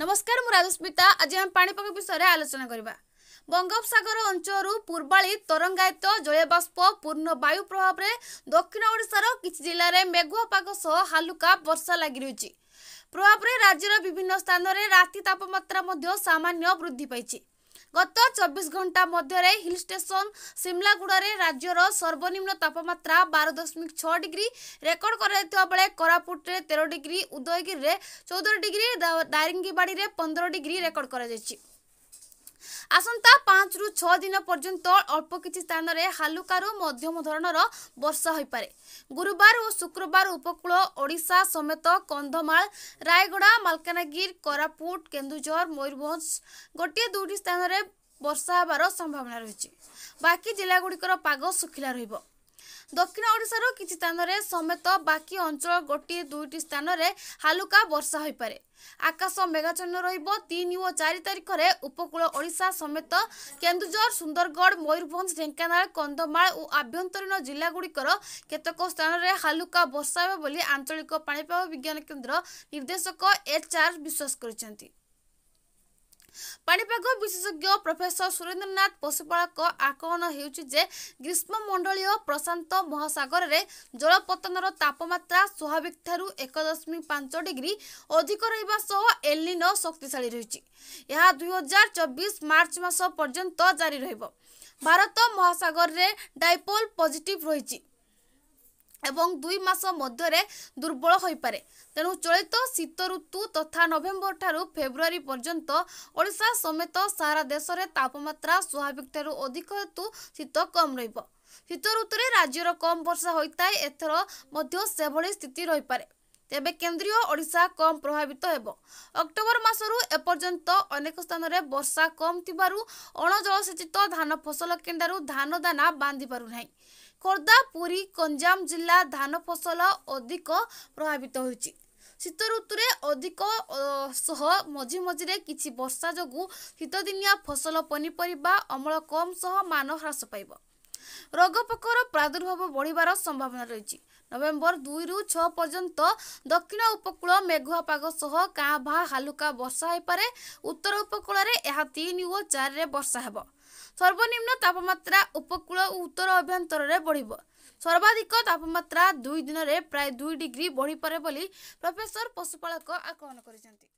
ନମସ୍କାର ମୁଁ ରାଜସ୍ମିତା ଆଜି ଆମେ ପାଣିପାଗ ବିଷୟରେ ଆଲୋଚନା କରିବା ବଙ୍ଗୋପସାଗର ଅଞ୍ଚଳରୁ ପୂର୍ବାଳୀ ତରଙ୍ଗାୟତ ଜଳୀୟବାଷ୍ପ ପୂର୍ଣ୍ଣ ବାୟୁ ପ୍ରଭାବରେ ଦକ୍ଷିଣ ଓଡ଼ିଶାର କିଛି ଜିଲ୍ଲାରେ ମେଘୁଆ ପାଗ ସହ ହାଲୁକା ବର୍ଷା ଲାଗି ରହିଛି ପ୍ରଭାବରେ ରାଜ୍ୟର ବିଭିନ୍ନ ସ୍ଥାନରେ ରାତି ତାପମାତ୍ରା ମଧ୍ୟ ସାମାନ୍ୟ ବୃଦ୍ଧି ପାଇଛି গত চব্বিশ ঘণ্টা মধ্যে হিল স্টেসন সিমলাগুড়ে রাজ্যর সর্বনিম্ন তাপমাত্রা বার দশমিক ছ ডিগ্রি রেকর্ড করা বেড়ে কোরাপুটে তের ডিগ্রি উদয়গিরি চৌদ ডিগ্রি দারিঙ্গিবাড়ি পনেরো ডিগ্রি রেকর্ড করা ଆସନ୍ତା ପାଞ୍ଚରୁ ଛଅ ଦିନ ପର୍ଯ୍ୟନ୍ତ ଅଳ୍ପ କିଛି ସ୍ଥାନରେ ହାଲୁକାରୁ ମଧ୍ୟମ ଧରଣର ବର୍ଷା ହୋଇପାରେ ଗୁରୁବାର ଓ ଶୁକ୍ରବାର ଉପକୂଳ ଓଡ଼ିଶା ସମେତ କନ୍ଧମାଳ ରାୟଗଡ଼ା ମାଲକାନଗିରି କୋରାପୁଟ କେନ୍ଦୁଝର ମୟୂରଭଞ୍ଜ ଗୋଟିଏ ଦୁଇଟି ସ୍ଥାନରେ ବର୍ଷା ହେବାର ସମ୍ଭାବନା ରହିଛି ବାକି ଜିଲ୍ଲାଗୁଡ଼ିକର ପାଗ ଶୁଖିଲା ରହିବ ଦକ୍ଷିଣ ଓଡ଼ିଶାର କିଛି ସ୍ଥାନରେ ସମେତ ବାକି ଅଞ୍ଚଳ ଗୋଟିଏ ଦୁଇଟି ସ୍ଥାନରେ ହାଲୁକା ବର୍ଷା ହୋଇପାରେ ଆକାଶ ମେଘାଚନ୍ନ ରହିବ ତିନି ଓ ଚାରି ତାରିଖରେ ଉପକୂଳ ଓଡ଼ିଶା ସମେତ କେନ୍ଦୁଝର ସୁନ୍ଦରଗଡ଼ ମୟୂରଭଞ୍ଜ ଢେଙ୍କାନାଳ କନ୍ଧମାଳ ଓ ଆଭ୍ୟନ୍ତରୀଣ ଜିଲ୍ଲାଗୁଡ଼ିକର କେତେକ ସ୍ଥାନରେ ହାଲୁକା ବର୍ଷା ହେବ ବୋଲି ଆଞ୍ଚଳିକ ପାଣିପାଗ ବିଜ୍ଞାନ କେନ୍ଦ୍ର ନିର୍ଦ୍ଦେଶକ ଏଚ୍ ଆର୍ ବିଶ୍ୱାସ କରିଛନ୍ତି ପାଣିପାଗ ବିଶେଷଜ୍ଞ ପ୍ରଫେସର ସୁରେନ୍ଦ୍ରନାଥ ପଶୁପାଳକ ଆକଳନ ହେଉଛି ଯେ ଗ୍ରୀଷ୍ମ ମଣ୍ଡଳୀୟ ପ୍ରଶାନ୍ତ ମହାସାଗରରେ ଜଳପତନର ତାପମାତ୍ରା ସ୍ୱାଭାବିକଠାରୁ ଏକ ଦଶମିକ ପାଞ୍ଚ ଡିଗ୍ରୀ ଅଧିକ ରହିବା ସହ ଏଲିନ ଶକ୍ତିଶାଳୀ ରହିଛି ଏହା ଦୁଇହଜାର ଚବିଶ ମାର୍ଚ୍ଚ ମାସ ପର୍ଯ୍ୟନ୍ତ ଜାରି ରହିବ ଭାରତ ମହାସାଗରରେ ଡାଇପୋଲ ପଜିଟିଭ୍ ରହିଛି ଏବଂ ଦୁଇ ମାସ ମଧ୍ୟରେ ଦୁର୍ବଳ ହୋଇପାରେ ତେଣୁ ଚଳିତ ଶୀତ ଋତୁ ତଥା ନଭେମ୍ବର ଠାରୁ ଫେବୃଆରୀ ପର୍ଯ୍ୟନ୍ତ ଓଡ଼ିଶା ସମେତ ସାରା ଦେଶରେ ତାପମାତ୍ରା ସ୍ୱାଭାବିକଠାରୁ ଅଧିକ ହେତୁ ଶୀତ କମ୍ ରହିବ ଶୀତ ଋତୁରେ ରାଜ୍ୟର କମ୍ ବର୍ଷା ହୋଇଥାଏ ଏଥର ମଧ୍ୟ ସେଭଳି ସ୍ଥିତି ରହିପାରେ ତେବେ କେନ୍ଦ୍ରୀୟ ଓଡ଼ିଶା କମ୍ ପ୍ରଭାବିତ ହେବ ଅକ୍ଟୋବର ମାସରୁ ଏପର୍ଯ୍ୟନ୍ତ ଅନେକ ସ୍ଥାନରେ ବର୍ଷା କମ୍ ଥିବାରୁ ଅଣଜଳସେଚିତ ଧାନ ଫସଲ କେଣ୍ଡାରୁ ଧାନ ଦାନା ବାନ୍ଧିପାରୁ ନାହିଁ ଖୋର୍ଦ୍ଧା ପୁରୀ ଗଞ୍ଜାମ ଜିଲ୍ଲା ଧାନ ଫସଲ ଅଧିକ ପ୍ରଭାବିତ ହୋଇଛି ଶୀତ ଋତୁରେ ଅଧିକ ସହ ମଝି ମଝିରେ କିଛି ବର୍ଷା ଯୋଗୁଁ ଶୀତଦିନିଆ ଫସଲ ପନିପରିବା ଅମଳ କମ୍ ସହ ମାନ ହ୍ରାସ ପାଇବ ରୋଗ ପୋକର ପ୍ରାଦୁର୍ଭାବ ବଢ଼ିବାର ସମ୍ଭାବନା ରହିଛି ନଭେମ୍ବର ଦୁଇରୁ ଛଅ ପର୍ଯ୍ୟନ୍ତ ଦକ୍ଷିଣ ଉପକୂଳ ମେଘୁଆ ପାଗ ସହ କାଁ ଭା ହାଲୁକା ବର୍ଷା ହୋଇପାରେ ଉତ୍ତର ଉପକୂଳରେ ଏହା ତିନି ଓ ଚାରିରେ ବର୍ଷା ହେବ ସର୍ବନିମ୍ନ ତାପମାତ୍ରା ଉପକୂଳ ଓ ଉତ୍ତର ଅଭ୍ୟନ୍ତରରେ ବଢ଼ିବ ସର୍ବାଧିକ ତାପମାତ୍ରା ଦୁଇ ଦିନରେ ପ୍ରାୟ ଦୁଇ ଡିଗ୍ରୀ ବଢ଼ିପାରେ ବୋଲି ପ୍ରଫେସର ପଶୁପାଳକ ଆକଳନ କରିଛନ୍ତି